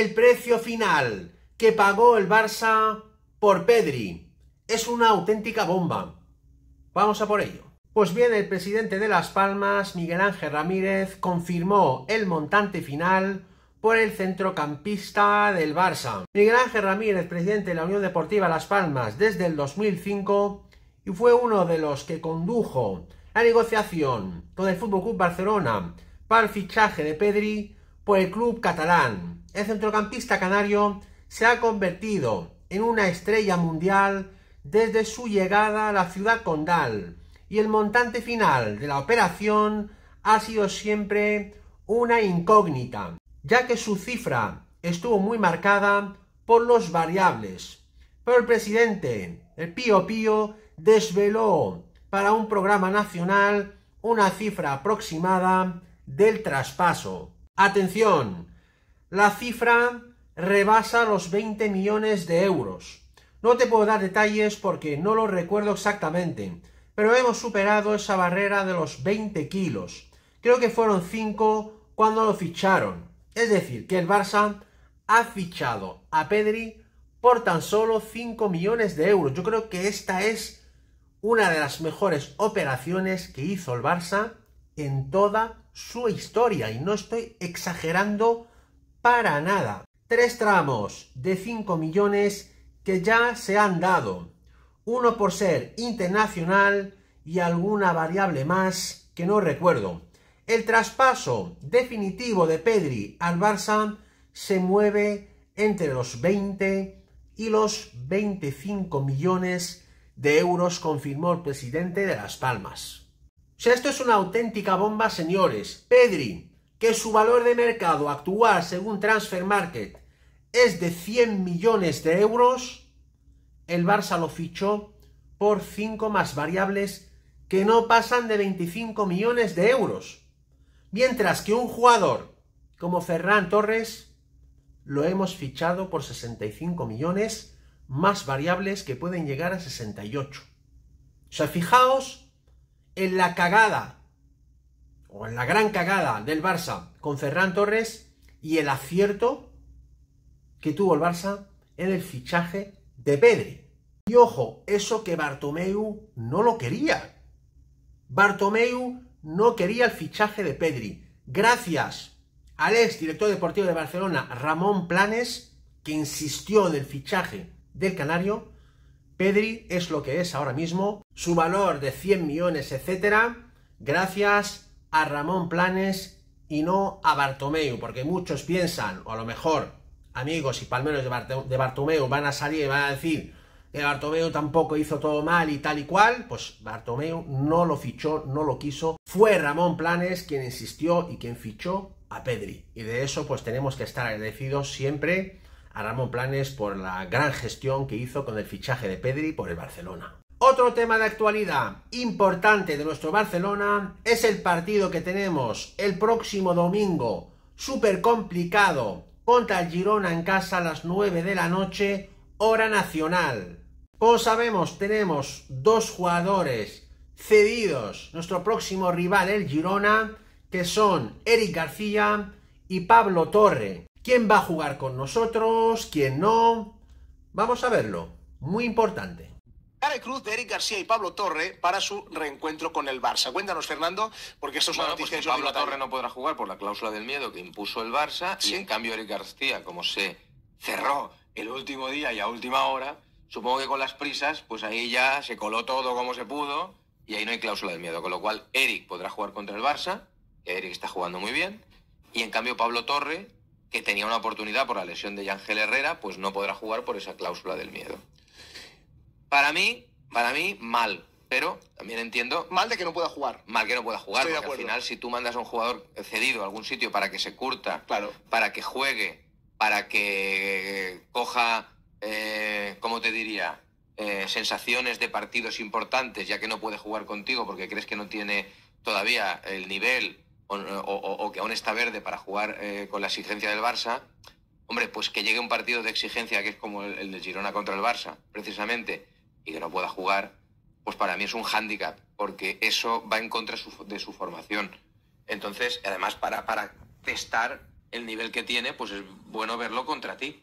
el precio final que pagó el Barça por Pedri. Es una auténtica bomba. Vamos a por ello. Pues bien, el presidente de Las Palmas, Miguel Ángel Ramírez, confirmó el montante final por el centrocampista del Barça. Miguel Ángel Ramírez, presidente de la Unión Deportiva Las Palmas desde el 2005 y fue uno de los que condujo la negociación con el FC Barcelona para el fichaje de Pedri por el club catalán. El centrocampista canario se ha convertido en una estrella mundial desde su llegada a la ciudad condal y el montante final de la operación ha sido siempre una incógnita, ya que su cifra estuvo muy marcada por los variables. Pero el presidente, el Pío Pío, desveló para un programa nacional una cifra aproximada del traspaso. Atención, la cifra rebasa los 20 millones de euros. No te puedo dar detalles porque no lo recuerdo exactamente, pero hemos superado esa barrera de los 20 kilos. Creo que fueron 5 cuando lo ficharon. Es decir, que el Barça ha fichado a Pedri por tan solo 5 millones de euros. Yo creo que esta es una de las mejores operaciones que hizo el Barça en toda su historia y no estoy exagerando para nada. Tres tramos de 5 millones que ya se han dado. Uno por ser internacional y alguna variable más que no recuerdo. El traspaso definitivo de Pedri al Barça se mueve entre los 20 y los 25 millones de euros, confirmó el presidente de Las Palmas. O sea, esto es una auténtica bomba, señores. Pedri, que su valor de mercado actual según Transfer Market es de 100 millones de euros, el Barça lo fichó por 5 más variables que no pasan de 25 millones de euros. Mientras que un jugador como Ferran Torres lo hemos fichado por 65 millones más variables que pueden llegar a 68. O sea, fijaos en la cagada, o en la gran cagada del Barça con Ferran Torres y el acierto que tuvo el Barça en el fichaje de Pedri. Y ojo, eso que Bartomeu no lo quería. Bartomeu no quería el fichaje de Pedri. Gracias al ex director deportivo de Barcelona, Ramón Planes, que insistió en el fichaje del Canario, Pedri es lo que es ahora mismo, su valor de 100 millones, etcétera, gracias a Ramón Planes y no a Bartomeu, porque muchos piensan, o a lo mejor amigos y palmeros de, Bartomeu van a salir y van a decir que eh, Bartomeu tampoco hizo todo mal y tal y cual, pues Bartomeu no lo fichó, no lo quiso, fue Ramón Planes quien insistió y quien fichó a Pedri, y de eso pues tenemos que estar agradecidos siempre a Ramón Planes por la gran gestión que hizo con el fichaje de Pedri por el Barcelona. Otro tema de actualidad importante de nuestro Barcelona es el partido que tenemos el próximo domingo, súper complicado, contra el Girona en casa a las 9 de la noche, hora nacional. Como sabemos, tenemos dos jugadores cedidos, nuestro próximo rival el Girona, que son Eric García y Pablo Torre. ¿Quién va a jugar con nosotros? ¿Quién no? Vamos a verlo. Muy importante. Cara Cruz de Eric García y Pablo Torre para su reencuentro con el Barça. Cuéntanos, Fernando, porque esto es una bueno, pues Pablo Torre no podrá jugar por la cláusula del miedo que impuso el Barça y en cambio Eric García, como se cerró el último día y a última hora, supongo que con las prisas, pues ahí ya se coló todo como se pudo y ahí no hay cláusula del miedo, con lo cual Eric podrá jugar contra el Barça, Eric está jugando muy bien, y en cambio Pablo Torre que tenía una oportunidad por la lesión de Yangel Herrera, pues no podrá jugar por esa cláusula del miedo. Para mí, para mí, mal. Pero también entiendo. Mal de que no pueda jugar. Mal que no pueda jugar, porque al final, si tú mandas a un jugador cedido a algún sitio para que se curta, para que juegue, para que eh, coja, eh, ¿cómo te diría? Eh, sensaciones de partidos importantes, ya que no puede jugar contigo porque crees que no tiene todavía el nivel eh, o, que aún está verde para jugar eh, con la exigencia del Barça, hombre, pues que llegue un partido de exigencia que es como el, de Girona contra el Barça, precisamente, y que no pueda jugar, pues para mí es un hándicap, porque eso va en contra de su formación. Entonces, además, para, para testar el nivel que tiene, pues es bueno verlo contra ti.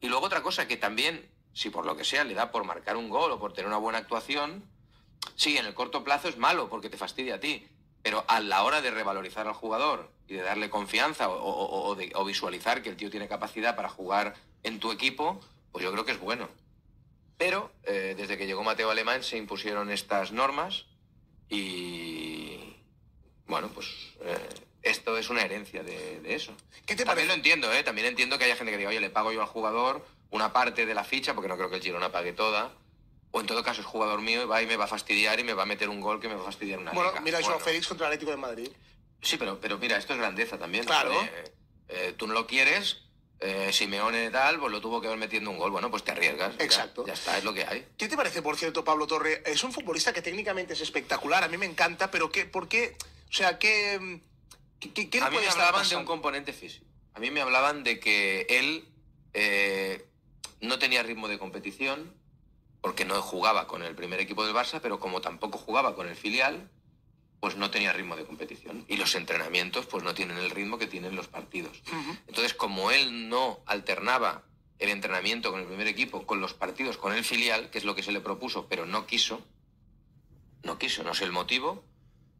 Y luego otra cosa que también, si por lo que sea le da por marcar un gol o por tener una buena actuación, sí, en el corto plazo es malo porque te fastidia a ti, pero a la hora de revalorizar al jugador y de darle confianza o, visualizar que el tío tiene capacidad para jugar en tu equipo, pues yo creo que es bueno. Pero eh, desde que llegó Mateo Alemán se impusieron estas normas y bueno, pues eh, esto es una herencia de, eso. ¿Qué También lo entiendo, eh, También entiendo que haya gente que diga, oye, le pago yo al jugador una parte de la ficha, porque no creo que el Girona pague toda o en todo caso es jugador mío y va y me va a fastidiar y me va a meter un gol que me va a fastidiar una Bueno, mira, yo Félix contra el Atlético de Madrid. Sí, pero, pero mira, esto es grandeza también. Claro. Eh, eh, tú no lo quieres, eh, Simeone tal, pues lo tuvo que ver metiendo un gol. Bueno, pues te arriesgas. Exacto. Ya, está, es lo que hay. ¿Qué te parece, por cierto, Pablo Torre? Es un futbolista que técnicamente es espectacular, a mí me encanta, pero ¿qué, ¿por qué? O sea, ¿qué, qué, qué, a mí me hablaban de un componente físico. A mí me hablaban de que él eh, no tenía ritmo de competición, porque no jugaba con el primer equipo del Barça, pero como tampoco jugaba con el filial, pues no tenía ritmo de competición. Y los entrenamientos pues no tienen el ritmo que tienen los partidos. Entonces, como él no alternaba el entrenamiento con el primer equipo, con los partidos, con el filial, que es lo que se le propuso, pero no quiso, no quiso, no sé el motivo.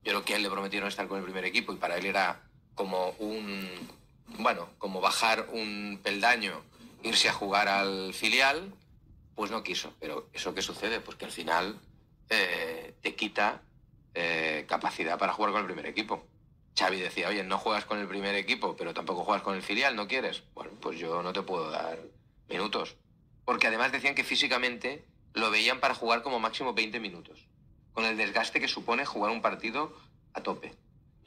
Yo creo que a él le prometieron estar con el primer equipo y para él era como un, bueno, como bajar un peldaño, irse a jugar al filial pues no quiso. Pero eso qué sucede, porque pues al final eh, te quita eh, capacidad para jugar con el primer equipo. Xavi decía, oye, no juegas con el primer equipo, pero tampoco juegas con el filial, ¿no quieres? Bueno, pues yo no te puedo dar minutos. Porque además decían que físicamente lo veían para jugar como máximo 20 minutos, con el desgaste que supone jugar un partido a tope.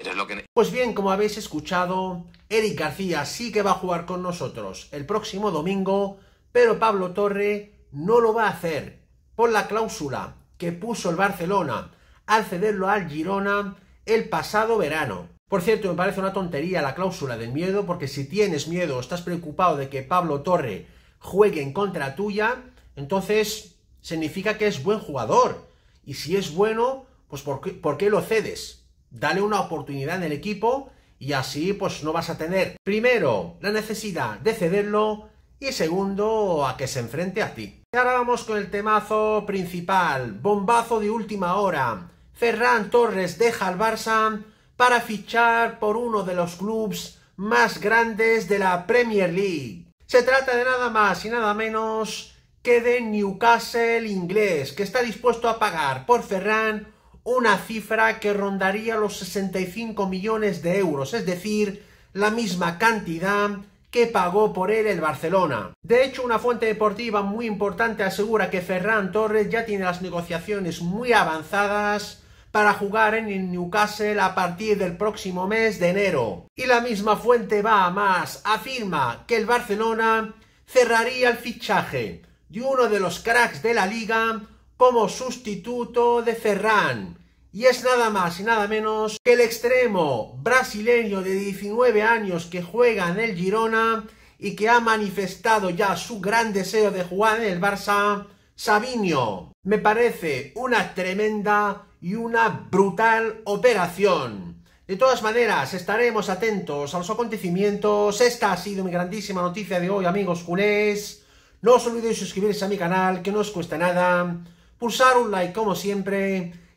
lo que... Pues bien, como habéis escuchado, Eric García sí que va a jugar con nosotros el próximo domingo, pero Pablo Torre no lo va a hacer por la cláusula que puso el Barcelona al cederlo al Girona el pasado verano. Por cierto, me parece una tontería la cláusula del miedo, porque si tienes miedo o estás preocupado de que Pablo Torre juegue en contra tuya, entonces significa que es buen jugador. Y si es bueno, pues ¿por qué, ¿por qué lo cedes? Dale una oportunidad en el equipo y así pues no vas a tener, primero, la necesidad de cederlo y segundo, a que se enfrente a ti. Y ahora vamos con el temazo principal, bombazo de última hora. Ferran Torres deja al Barça para fichar por uno de los clubes más grandes de la Premier League. Se trata de nada más y nada menos que de Newcastle inglés, que está dispuesto a pagar por Ferran una cifra que rondaría los 65 millones de euros, es decir, la misma cantidad que pagó por él el Barcelona. De hecho, una fuente deportiva muy importante asegura que Ferran Torres ya tiene las negociaciones muy avanzadas para jugar en Newcastle a partir del próximo mes de enero. Y la misma fuente va a más, afirma que el Barcelona cerraría el fichaje de uno de los cracks de la liga como sustituto de Ferran y es nada más y nada menos que el extremo brasileño de 19 años que juega en el Girona y que ha manifestado ya su gran deseo de jugar en el Barça, Sabinho. Me parece una tremenda y una brutal operación. De todas maneras, estaremos atentos a los acontecimientos. Esta ha sido mi grandísima noticia de hoy, amigos culés. No os olvidéis suscribirse a mi canal, que no os cuesta nada. Pulsar un like como siempre